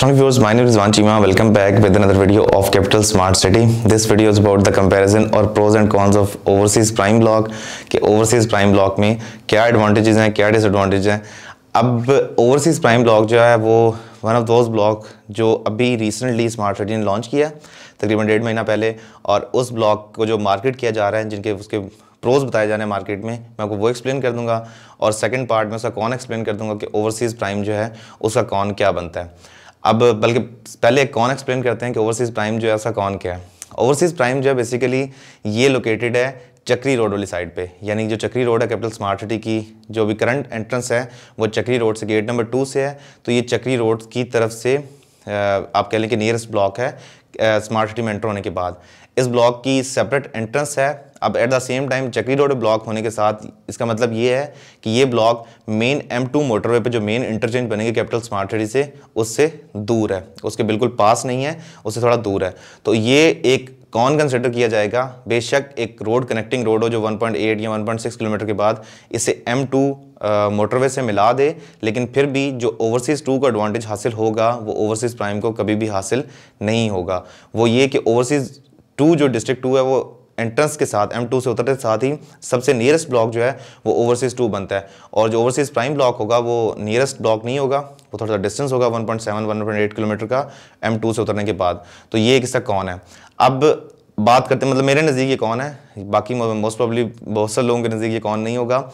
Assalamu viewers, my name is Van Chima. Welcome back with another video of Capital Smart City. This video is about the comparison or pros and cons of overseas prime block कि overseas prime block में क्या advantages हैं क्या disadvantages हैं अब overseas prime block जो है वो one of those block जो अभी recently smart city ने launch किया तकरीबन डेढ़ महीना पहले और उस block को जो market किया जा रहा है जिनके उसके प्रोज बताए जाने मार्केट में मैं आपको वो एक्सप्लेन कर दूंगा और सेकंड पार्ट में उसका कौन एक्सप्लेन कर दूंगा कि ओवरसीज़ प्राइम जो है उसका कौन क्या बनता है अब बल्कि पहले कौन एक्सप्लेन करते हैं कि ओवरसीज़ प्राइम जो है ऐसा कौन क्या है ओवरसीज़ प्राइम जो है बेसिकली ये लोकेटेड है चक्री रोड वाली साइड पे यानी जो चक्री रोड है कैपिटल स्मार्ट सिटी की जो भी करंट एंट्रेंस है वो चक्री रोड से गेट नंबर टू से है तो ये चक्री रोड की तरफ से आप कह लें कि नियरेस्ट ब्लॉक है स्मार्ट सिटी में एंटर होने के बाद इस ब्लॉक की सेपरेट एंट्रेंस है अब at the same time Chakri road block होने के साथ इसका मतलब ये है कि ये block main M two motorway पे जो मेन इंटरचेंज बनेंगे कैपिटल स्मार्ट सिटी से उससे दूर है उसके बिल्कुल पास नहीं है उससे थोड़ा दूर है तो ये एक कौन कंसिडर किया जाएगा बेशक एक रोड कनेक्टिंग रोड हो जो 1.8 या 1.6 किलोमीटर के बाद इसे M2 मोटरवे से मिला दे लेकिन फिर भी जो ओवरसीज़ टू का एडवांटेज हासिल होगा वो ओवरसीज़ प्राइम को कभी भी हासिल नहीं होगा वो ये कि ओवरसीज़ टू जो डिस्ट्रिक्ट टू है वो एंट्रेंस के साथ M2 से उतरते साथ ही सबसे नियरेस्ट ब्लॉक जो है वो ओवरसीज़ टू बनता है और जो ओवरसीज़ प्राइम ब्लॉक होगा वो नियरेस्ट ब्लॉक नहीं होगा वो थोड़ा सा डिस्टेंस होगा 1.7 1.8 किलोमीटर का एम टू से उतरने के बाद तो ये किसका कौन है अब बात करते हैं मतलब मेरे नज़दीक ये कौन है बाकी मोस्ट प्रॉब्ली बहुत से लोगों के नज़दीक ये कौन नहीं होगा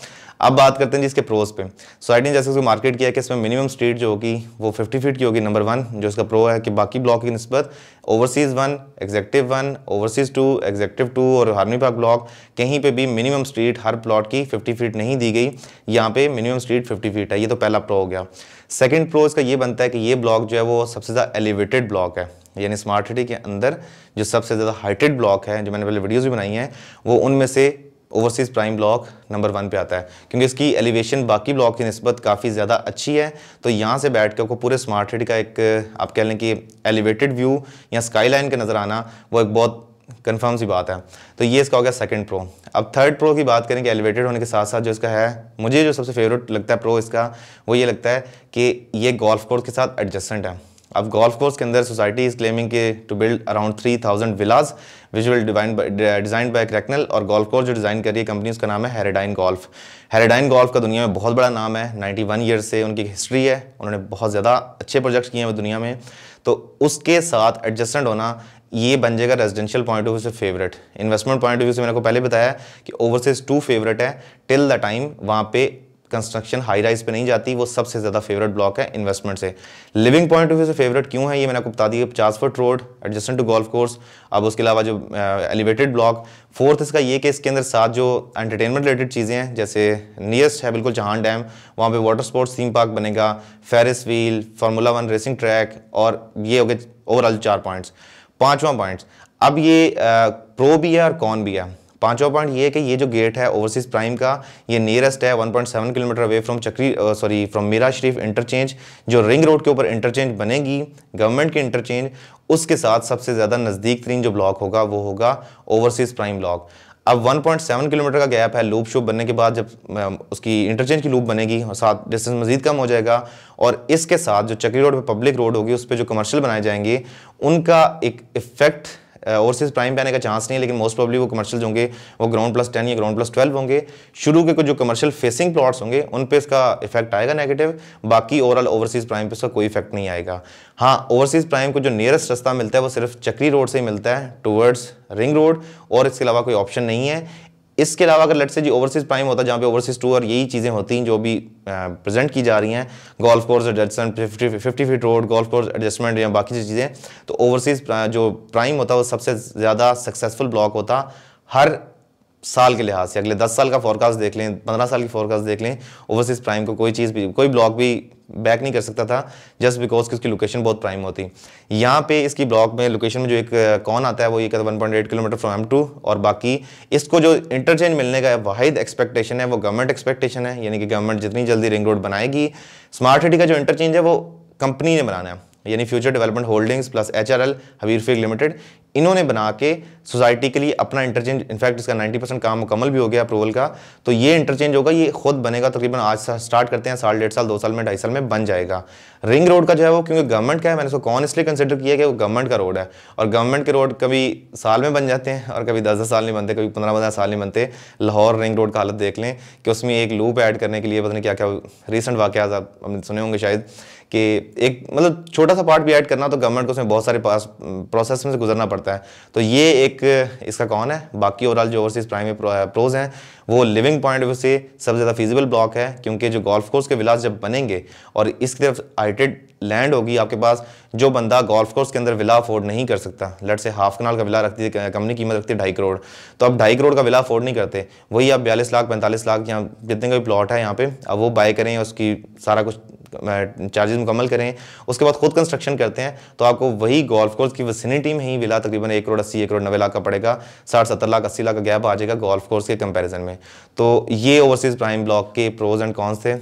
अब बात करते हैं जी इसके प्रोज पे सोसाइटी ने जैसे उसको मार्केट किया कि इसमें मिनिमम स्ट्रीट जो होगी वो 50 फीट की होगी नंबर वन जो इसका प्रो है कि बाकी ब्लॉक की नस्बत overseas one executive one overseas two executive two और हार्मी पार्क ब्लॉक कहीं पे भी मिनिमम स्ट्रीट हर प्लॉट की 50 फीट नहीं दी गई यहाँ पे मिनिमम स्ट्रीट 50 फीट है ये तो पहला प्रो हो गया सेकेंड प्रो इसका ये बनता है कि ये ब्लॉक जो है वो सबसे ज़्यादा एलिवेटेड ब्लॉक है यानी स्मार्ट सिटी के अंदर जो सबसे ज़्यादा हाइटेड ब्लॉक है जो मैंने पहले वीडियोज़ भी बनाई हैं वो उनमें से overseas prime block number one पे आता है क्योंकि इसकी एलिवेशन बाकी ब्लॉक की नस्बत काफ़ी ज़्यादा अच्छी है तो यहाँ से बैठ के आपको पूरे स्मार्ट सिटी का एक आप कह लें कि एलिवेटेड व्यू या स्काई लाइन का नज़र आना वो एक बहुत कन्फर्म सी बात है तो ये इसका हो गया सेकंड प्रो अब थर्ड प्रो की बात करें कि एलिवेटेड होने के साथ साथ जो इसका है मुझे जो सबसे फेवरेट लगता है प्रो इसका वो ये लगता है कि ये गोल्फ कोर्स के साथ एडजस्टेंट है अब गोल्फ कोर्स के अंदर सोसाइटी इज़ क्लेमिंग के to build around three thousand villas visual will design by क्रैकनल और गोल्फ कोर्स जो डिज़ाइन कर रही है कंपनी उसका नाम है हेरेडाइन गोल्फ हेरेडाइन गोल्फ का दुनिया में बहुत बड़ा नाम है नाइन्टी वन ईयर से उनकी हिस्ट्री है उन्होंने बहुत ज़्यादा अच्छे प्रोजेक्ट किए हैं दुनिया में तो उसके साथ एडजस्टेंट होना ये बन जाएगा रेजिडेंशियल पॉइंट ऑफ व्यू से favourite investment point of view से मैंने को पहले बताया कि ओवरसीज टू फेवरेट है टिल द टाइम वहाँ पे कंस्ट्रक्शन हाई राइज पे नहीं जाती वो सबसे ज़्यादा फेवरेट ब्लॉक है इन्वेस्टमेंट से लिविंग पॉइंट ऑफ व्यू से फेवरेट क्यों है ये मैंने आपको बता दी पचास foot road adjacent to golf course अब उसके अलावा जो एलिवेटेड ब्लॉक फोर्थ इसका ये कि इसके अंदर साथ जो एंटरटेनमेंट रिलेटेड चीज़ें हैं जैसे नियस्ट है बिल्कुल जहान डैम वहाँ पर वाटर स्पोर्ट्स थीम पार्क बनेगा Ferris wheel formula one racing track और ये हो गए ओवरऑल चार पॉइंट्स पाँचवा पॉइंट्स अब ये प्रो भी है और कौन भी है पांचवा पॉइंट ये है कि ये जो गेट है ओवरसीज प्राइम का ये नियरेस्ट है 1.7 kilometre away from Chakri sorry from Mira Sharif interchange जो रिंग रोड के ऊपर इंटरचेंज बनेगी गवर्नमेंट की इंटरचेंज उसके साथ सबसे ज़्यादा नज़दीक तरीन जो ब्लॉक होगा वो होगा ओवरसीज़ प्राइम ब्लॉक अब 1.7 किलोमीटर का गैप है लूप शूप बनने के बाद जब उसकी इंटरचेंज की लूप बनेगी और साथ डिस्टेंस मजीद कम हो जाएगा और इसके साथ जो चक्री रोड पे पब्लिक रोड होगी उस पर जो कमर्शियल बनाए जाएंगे उनका एक इफ़ेक्ट ओवरसीज प्राइम पे आने का चांस नहीं है लेकिन मोस्ट प्रॉब्ली वो कमर्शियल होंगे वो ग्राउंड प्लस टेन या ग्राउंड प्लस ट्वेल्व होंगे शुरू के कुछ जो कमर्शियल फेसिंग प्लॉट्स होंगे उन पर इसका इफेक्ट आएगा नेगेटिव बाकी ओवरऑल ओवरसीज प्राइम पर इसका कोई इफेक्ट नहीं आएगा हाँ ओवरसीज प्राइम को जो नियरेस्ट रास्ता मिलता है वो सिर्फ चक्री रोड से ही मिलता है टूवर्ड्स रिंग रोड और इसके अलावा कोई ऑप्शन नहीं है इसके अलावा अगर लट से जी ओवरसीज प्राइम होता है जहाँ पे ओवरसीज टूर यही चीज़ें होती हैं जो भी प्रेजेंट की जा रही हैं golf course adjustment fifty fifty feet road golf course adjustment या बाकी चीज़ें तो ओवरसीज जो प्राइम होता वो सबसे ज़्यादा सक्सेसफुल ब्लॉक होता हर साल के लिहाज से अगले दस साल का फोरकास्ट देख लें पंद्रह साल की फोरकास्ट देख लें ओवरसीज प्राइम को कोई चीज़ भी कोई ब्लॉक भी बैक नहीं कर सकता था जस्ट बिकॉज की उसकी लोकेशन बहुत प्राइम होती यहाँ पे इसकी ब्लॉक में लोकेशन में जो एक कौन आता है वो ये कहता one point eight kilometre from two और बाकी इसको जो इंटरचेंज मिलने का वाहिद एक्सपेक्टेशन है वो गवर्नमेंट एक्सपेक्टेशन है यानी कि गवर्नमेंट जितनी जल्दी रिंग रोड बनाएगी स्मार्ट सिटी का जो इंटरचेंज है वो कंपनी ने बनाना है यानी future development holdings plus H R L हबीरफी लिमिटेड इन्होंने बना के सोसाइटी के लिए अपना इंटरचेंज इनफैक्ट इसका 90 परसेंट काम मुकम्मल भी हो गया अप्रूवल का तो ये इंटरचेंज होगा ये खुद बनेगा तकरीबन आज स्टार्ट करते हैं साल डेढ़ साल दो साल में ढाई साल में बन जाएगा रिंग रोड का जो है वो क्योंकि गवर्नमेंट का है मैंने उसको कौन इसलिए कंसिडर किया कि वो गवर्नमेंट का रोड है और गवर्नमेंट के रोड कभी साल में बन जाते हैं और कभी दस दस साल नहीं बनते कभी पंद्रह पंद्रह साल नहीं बनते लाहौर रिंग रोड का हालत देख लें कि उसमें एक लूप ऐड करने के लिए पता नहीं क्या क्या रिसेंट वाक़ आप हमने सुने होंगे शायद कि एक मतलब छोटा सा पार्ट भी ऐड करना तो गवर्नमेंट को उसमें बहुत सारे पास प्रोसेस में से गुजरना पड़ता है होता है तो ये एक इसका कौन है बाकी ओवरऑल जो ओवरसीज़ प्राइमरी प्रोज हैं वो लिविंग पॉइंट ऑफ व्यू से सबसे ज़्यादा फिजिबल ब्लॉक है क्योंकि जो गोल्फ कोर्स के विलास जब बनेंगे और इसकी तरफ आइटेड लैंड होगी आपके पास जो बंदा गोल्फ कोर्स के अंदर विला अफोर्ड नहीं कर सकता लट से हाफ कनाल का विला रखती है कंपनी कीमत रखती है ढाई करोड़ तो आप ढाई करोड़ का विला अफोर्ड नहीं करते वही आप बयालीस लाख पैंतालीस लाख या जितने का भी प्लॉट है यहाँ पे अब वो बाय करें उसकी सारा कुछ चार्जेस मुकम्मल करें उसके बाद खुद कंस्ट्रक्शन करते हैं तो आपको वही गोल्फ कोर्स की वसिनिटी में ही विला तकरीबन एक करोड़ अस्सी एक करोड़ नब्बे लाख का पड़ेगा साठ सत्तर लाख अस्सी लाख का गैप आ जाएगा गोल्फ कोर्स के कंपेरिजन में तो ये ओवरसीज़ प्राइम ब्लॉक के प्रोज एंड कॉन्स थे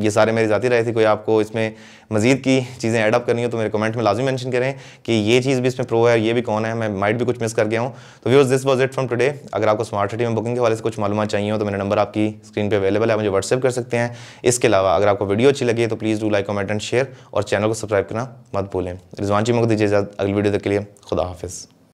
ये सारे मेरी जाती रहे थी कोई आपको इसमें मजीद की चीज़ें एडअप करनी हो तो मेरे कमेंट में लाजमी मैंशन करें कि ये चीज़ भी इसमें प्रो है ये भी कौन है मैं माइट भी कुछ मिस कर गया हूँ तो views this was it from today अगर आपको स्मार्ट सिटी में बुकिंग के वाले से कुछ मालूम चाहिए हो तो मेरा नंबर आपकी स्क्रीन पर अवेलेबल है मुझे व्हाट्सअप कर सकते हैं इसके अलावा अगर आपको वीडियो अच्छी लगी तो please do like comment and share और चैनल को सब्सक्राइब करना मत भूलें रिजवान जी मुख दीजिए अगली वीडियो तक के लिए खुदा हाफिज़